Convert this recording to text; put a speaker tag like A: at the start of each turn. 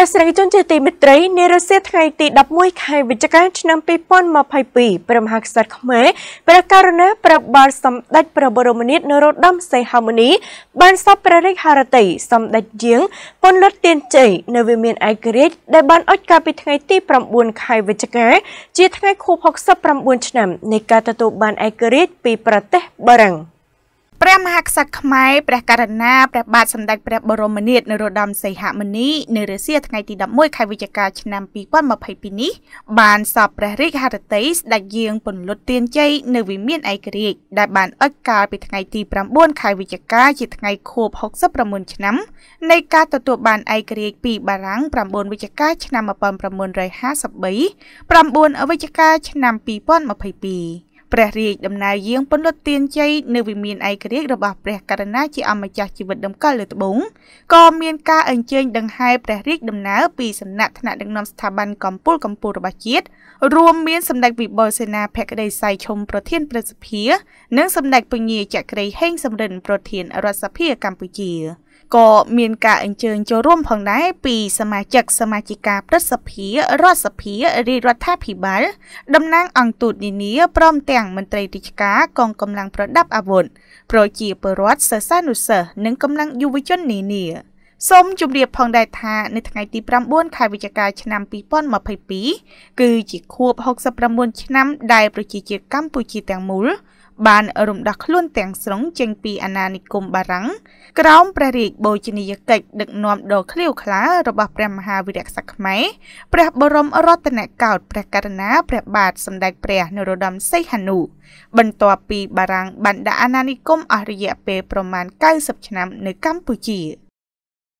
A: ទេសនិកជនជាទីមេត្រីនារសៀលថ្ងៃទី11ខែវិច្ឆិកាឆ្នាំ2022ព្រះមហាក្សត្រខ្មែរព្រះករុណាព្រះបាទសម្ដេចព្រះបរមនាថនរោត្តមសីហមុនីបានសពព្រះរាជហឫទ័យសម្ដេចយាងពន្លត់ទៀនជ័យនៅវិមានឯករាជ្យដែលបានអុជកាលពីថ្ងៃទី9ខែវិច្ឆិកាជាថ្ងៃខួប69ឆ្នាំនៃការទទួលបានឯករាជ្យពីប្រទេសបារាំង។
B: ព្រះមហាក្សត្រខ្មែរព្រះករុណាព្រះបាទសម្ដេចព្រះបរមនាថនរោត្តមសីហមុនីនៅរសៀលថ្ងៃទី11ខែវិច្ឆិកា ឆ្នាំ2022នេះ បានសពព្រះរាជហឫទ័យស្ដេចយាងពន្លត់ទៀនជ័យនៅវិមានឯករាជ្យដែលបានអុជកាលពីថ្ងៃទី9ខែវិច្ឆិកាជាថ្ងៃខួប69ឆ្នាំនៃការទទួលបានឯករាជ្យពីបារាំង9វិច្ឆិកាឆ្នាំ1953 9វិច្ឆិកាឆ្នាំ2022ព្រះរាជដំណើរយាងពន្លត់ទានជ័យនៅវិមានឯករាជ្យរបស់ព្រះករណាជាអម្ចាស់ជីវិតដំកល់លើត្បូងក៏មានការអញ្ជើញដង្ហែព្រះរាជដំណើរពីសំណាក់ថ្នាក់ដឹកនាំស្ថាប័នកម្ពុជាកម្ពុជារបស់ជាតិរួមមានសម្ដេចវិបុលសេនាភក្តីសៃឈុំប្រធានព្រឹទ្ធសភានិងសម្ដេចពញាចក្រីហេងសំរិនប្រធានរដ្ឋសភាកម្ពុជាក៏មានការអញ្ជើញចូលរួមផងដែរពី សមាជិក សមាជិកាព្រឹទ្ធសភារដ្ឋសភារាជរដ្ឋាភិបាលតំណាងអង្គទូតនានាព្រមទាំងមន្ត្រីរាជការកងកម្លាំងប្រដាប់អាវុធប្រជាពលរដ្ឋសិស្សានុសិស្សនិងកម្លាំងយុវជននានា។សូមជម្រាបផងដែរថានៅថ្ងៃទី9ខែវិច្ឆិកាឆ្នាំ2022គឺជា ខួប69ឆ្នាំដែលប្រជាជាតិកម្ពុជាទាំងមូល បានរំដោះខ្លួនទាំងស្រុងចេញពីអាណានិគមបារាំងក្រោមព្រះរាជបូជនីយកិច្ចដឹកនាំដ៏ក្លៀវក្លា របស់ព្រះមហាវីរក្សត្រខ្មែរព្រះបរមរតនកោដ្ឋព្រះករុណាព្រះបាទសម្ដេចព្រះនរោត្តមសីហនុបន្ទាប់ពីបារាំងបានដាក់អាណានិគមអស់រយៈពេលប្រមាណ90ឆ្នាំ នៅកម្ពុជា។